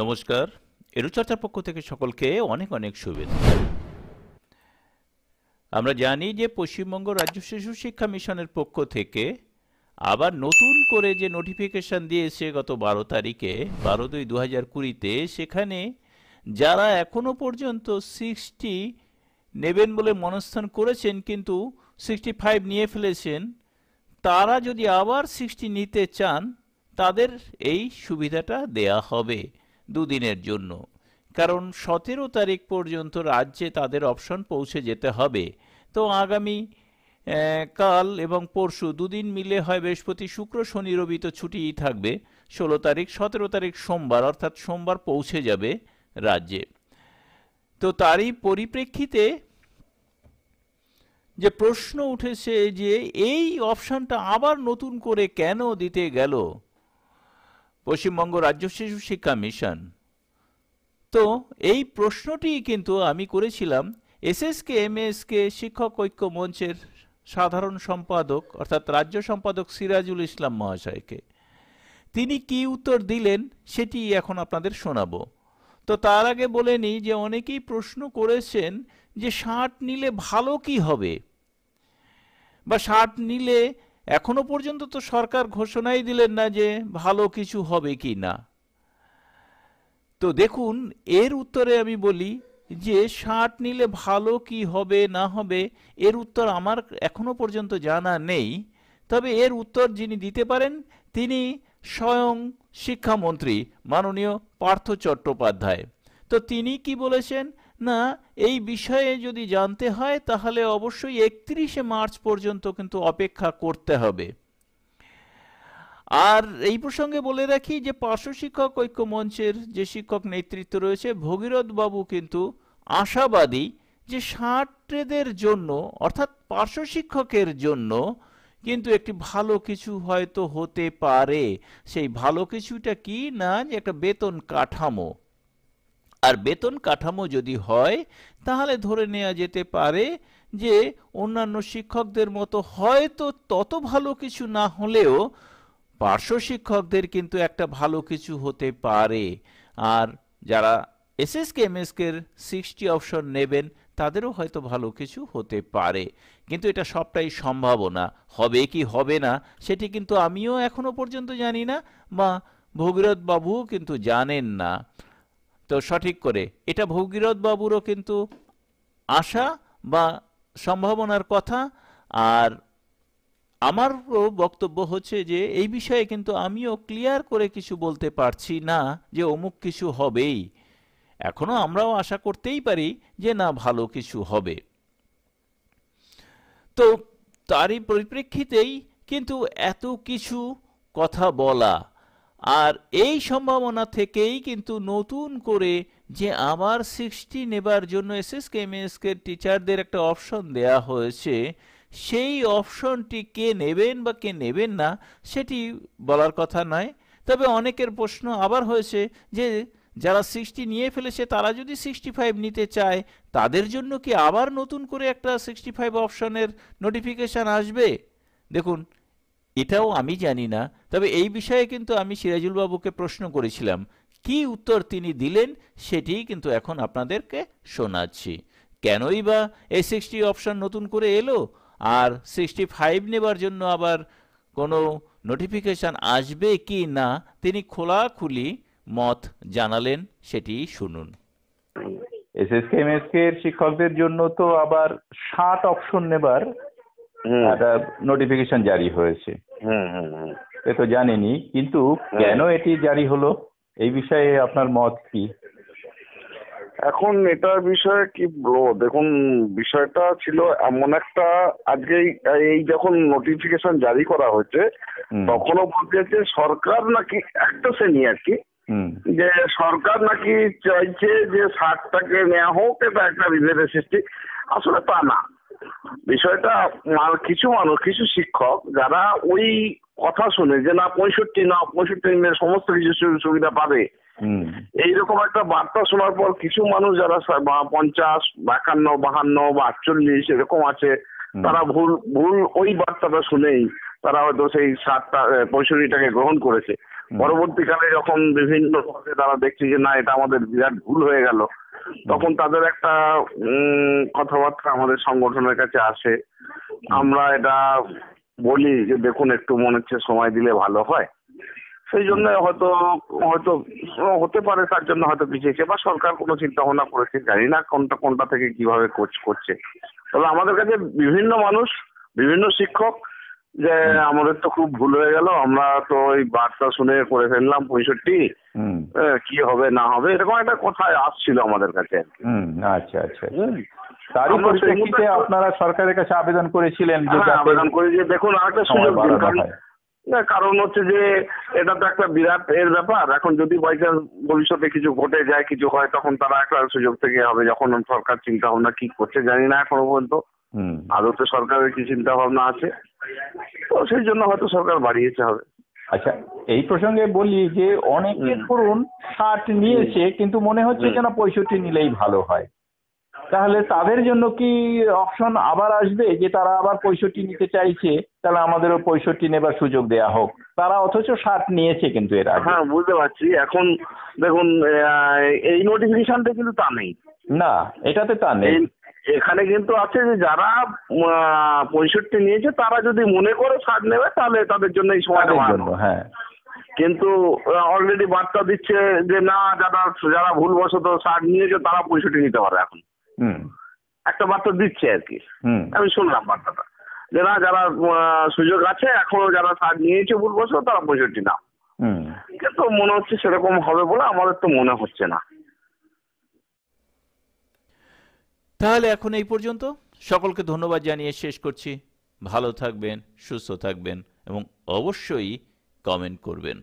নমস্কার এরুচর্চার পক্ষ থেকে সকলকে অনেক অনেক শুভেচ্ছা আমরা জানি যে পশ্চিমবঙ্গ রাজ্য শিশু শিক্ষা মিশনের পক্ষ থেকে আবার নতুন করে যে নোটিফিকেশন দিয়েছে গত বারো তারিখে বারো দুই দু হাজার কুড়িতে সেখানে যারা এখনও পর্যন্ত সিক্সটি নেবেন বলে মনস্থান করেছেন কিন্তু সিক্সটি ফাইভ নিয়ে ফেলেছেন তারা যদি আবার সিক্সটি নিতে চান তাদের এই সুবিধাটা দেয়া হবে দুদিনের জন্য কারণ সতেরো তারিখ পর্যন্ত রাজ্যে তাদের অপশন পৌঁছে যেতে হবে তো আগামী কাল এবং পরশু দুদিন মিলে হয় বৃহস্পতি শুক্র শনি রবি তো ছুটিই থাকবে ষোলো তারিখ সতেরো তারিখ সোমবার অর্থাৎ সোমবার পৌঁছে যাবে রাজ্যে তো তারই পরিপ্রেক্ষিতে যে প্রশ্ন উঠেছে যে এই অপশনটা আবার নতুন করে কেন দিতে গেল পশ্চিমবঙ্গ রাজ্য শিশু শিক্ষা মিশন তো এই প্রশ্নটি কিন্তু আমি করেছিলাম এসএসকে এমএসকে শিক্ষক ঐক্য মঞ্চের সাধারণ সম্পাদক অর্থাৎ রাজ্য সম্পাদক সিরাজুল ইসলাম মহাশয়কে তিনি কি উত্তর দিলেন সেটি এখন আপনাদের শোনাবো তো তার আগে বলে নিই যে অনেকেই প্রশ্ন করেছেন যে শার্ট নিলে ভালো কি হবে বা শার্ট নিলে এখনো পর্যন্ত তো সরকার ঘোষণাই দিলেন না যে ভালো কিছু হবে কি না তো দেখুন এর উত্তরে আমি বলি যে ষাট নিলে ভালো কি হবে না হবে এর উত্তর আমার এখনো পর্যন্ত জানা নেই তবে এর উত্তর যিনি দিতে পারেন তিনি স্বয়ং শিক্ষামন্ত্রী মাননীয় পার্থ চট্টোপাধ্যায় তো তিনি কি বলেছেন না এই বিষয়ে যদি জানতে হয় তাহলে অবশ্যই একত্রিশে মার্চ পর্যন্ত কিন্তু অপেক্ষা করতে হবে আর এই প্রসঙ্গে বলে রাখি যে পার্শ্ব শিক্ষক ঐক্য মঞ্চের যে শিক্ষক নেতৃত্ব রয়েছে ভগীরথ বাবু কিন্তু আশাবাদী যে ষাটদের জন্য অর্থাৎ পার্শ্ব শিক্ষকের জন্য কিন্তু একটি ভালো কিছু হয়তো হতে পারে সেই ভালো কিছুটা কি না যে একটা বেতন কাঠামো আর বেতন কাঠামো যদি হয় তাহলে ধরে নেওয়া যেতে পারে যে অন্যান্য শিক্ষকদের মতো হয়তো তত ভালো কিছু না হলেও পার্শ্ব শিক্ষকদের কিন্তু একটা ভালো কিছু হতে পারে আর যারা এস এস এমএসকের সিক্সটি অপশন নেবেন তাদেরও হয়তো ভালো কিছু হতে পারে কিন্তু এটা সবটাই সম্ভাবনা হবে কি হবে না সেটি কিন্তু আমিও এখনো পর্যন্ত জানি না বা ভগীরথ বাবুও কিন্তু জানেন না তো সঠিক করে এটা ভগীরথ বাবুরও কিন্তু আশা বা সম্ভাবনার কথা আর আমারও বক্তব্য হচ্ছে যে এই বিষয়ে কিন্তু আমিও ক্লিয়ার করে কিছু বলতে পারছি না যে অমুক কিছু হবেই এখনো আমরাও আশা করতেই পারি যে না ভালো কিছু হবে তো তারই পরিপ্রেক্ষিতেই কিন্তু এত কিছু কথা বলা আর এই সম্ভাবনা থেকেই কিন্তু নতুন করে যে আবার সিক্সটি নেবার জন্য এস এস কেমিএসকে টিচারদের একটা অপশন দেয়া হয়েছে সেই অপশনটি কে নেবেন বা কে নেবেন না সেটি বলার কথা নয় তবে অনেকের প্রশ্ন আবার হয়েছে যে যারা সিক্সটি নিয়ে ফেলেছে তারা যদি সিক্সটি ফাইভ নিতে চায় তাদের জন্য কি আবার নতুন করে একটা সিক্সটি ফাইভ অপশনের নোটিফিকেশান আসবে দেখুন এটাও আমি জানি না তবে এই বিষয়ে কিন্তু আমি সিরাজুল বাবুকে প্রশ্ন করেছিলাম কি উত্তর তিনি দিলেন সেটি কিন্তু এখন আপনাদেরকে শোনাচ্ছি কেনই বা এ সিক্সটি অপশান নতুন করে এলো আর সিক্সটি ফাইভ নেবার জন্য আবার কোনো নোটিফিকেশান আসবে কি না তিনি খোলাখুলি মত জানালেন সেটি শুনুন এসএসকে এমএসকে এর শিক্ষকদের জন্য তো আবার ষাট অপশন নেবার একটা নোটিফিকেশন জারি হয়েছে এ তো জানিনি কিন্তু কেন এটি জারি হলো এই বিষয়ে আপনার মত কি এখন এটার বিষয়ে কি বলবো দেখুন বিষয়টা ছিল এমন একটা আজকে এই যখন নোটিফিকেশন জারি করা হয়েছে তখনও বলতেছে সরকার নাকি একটা শ্রেণী আর কি যে সরকার নাকি চাইছে যে সারটাকে নেওয়া হোক এটা একটা রিজার্ভের সৃষ্টি আসলে তা না বিষয়টা কিছু মানুষ কিছু শিক্ষক যারা ওই কথা শুনে যে না পঁয়ষট্টি না পঁয়ষট্টি নিলে সমস্ত কিছু সুবিধা পাবে এইরকম একটা বার্তা শোনার পর কিছু মানুষ যারা পঞ্চাশ একান্ন বাহান্ন বা আটচল্লিশ এরকম আছে তারা ভুল ভুল ওই বার্তাটা শুনেই তারা হয়তো সেই সাতটা পঁয়ষট্টিটাকে গ্রহণ করেছে পরবর্তীকালে যখন বিভিন্ন তারা দেখছে যে না এটা আমাদের বিরাট ভুল হয়ে গেল তখন তাদের একটা কথাবার্তা আমাদের সংগঠনের কাছে আসে আমরা এটা বলি যে দেখুন একটু মনে হচ্ছে সময় দিলে ভালো হয় সেই জন্য হয়তো হয়তো হতে পারে তার জন্য হয়তো পিছিয়েছে বা সরকার কোনো চিন্তা ভাবনা করেছে জানি না কোনটা কোনটা থেকে কিভাবে কোচ করছে তবে আমাদের কাছে বিভিন্ন মানুষ বিভিন্ন শিক্ষক যে আমাদের তো খুব ভুল হয়ে গেল আমরা তো ওই বার্তা শুনে করে ফেললাম পঁয়ষট্টি কি হবে না হবে এরকম একটা কথায় আসছিল আমাদের কাছে আচ্ছা আচ্ছা, আচ্ছা। তারই পরিপ্রেক্ষিতে আপনারা সরকারের কাছে আবেদন করেছিলেন হ্যাঁ, আবেদন করে যে দেখুন আরেকটা সুযোগ না কারণ হচ্ছে যে এটা তো একটা বিরাট এর ব্যাপার এখন যদি বাই চান্স ভবিষ্যতে কিছু ঘটে যায় কিছু হয় তখন তারা একটা সুযোগ থেকে হবে যখন সরকার চিন্তা ভাবনা কি করছে জানি না এখনো পর্যন্ত তো সরকারের কি চিন্তা ভাবনা আছে তো সেই জন্য হয়তো সরকার বাড়িয়েছে হবে আচ্ছা এই প্রসঙ্গে বলি যে অনেকে ধরুন ষাট নিয়েছে কিন্তু মনে হচ্ছে যেন পঁয়ষট্টি নিলেই ভালো হয় তাহলে তাদের জন্য কি অপশন আবার আসবে যে তারা আবার পঁয়ষট্টি নিতে চাইছে তাহলে আমাদেরও পঁয়ষট্টি নেবার সুযোগ দেয়া হোক তারা অথচ ষাট নিয়েছে কিন্তু এরা হ্যাঁ বুঝতে পারছি এখন দেখুন এই নোটিফিকেশনটা কিন্তু তা নেই না এটাতে তা নেই এখানে কিন্তু আছে যে যারা পঁয়ষট্টি নিয়েছে তারা যদি মনে করে সার নেবে তাহলে তাদের জন্য এই সময়টা হ্যাঁ কিন্তু অলরেডি বার্তা দিচ্ছে যে না যারা যারা ভুলবশত সার নিয়েছে তারা পঁয়ষট্টি নিতে পারে এখন একটা বার্তা দিচ্ছে আর কি আমি শুনলাম বার্তাটা যে না যারা সুযোগ আছে এখনো যারা সার নিয়েছে ভুলবশত তারা পঁয়ষট্টি না কিন্তু মনে হচ্ছে সেরকম হবে বলে আমাদের তো মনে হচ্ছে না তাহলে এখন এই পর্যন্ত সকলকে ধন্যবাদ জানিয়ে শেষ করছি ভালো থাকবেন সুস্থ থাকবেন এবং অবশ্যই কমেন্ট করবেন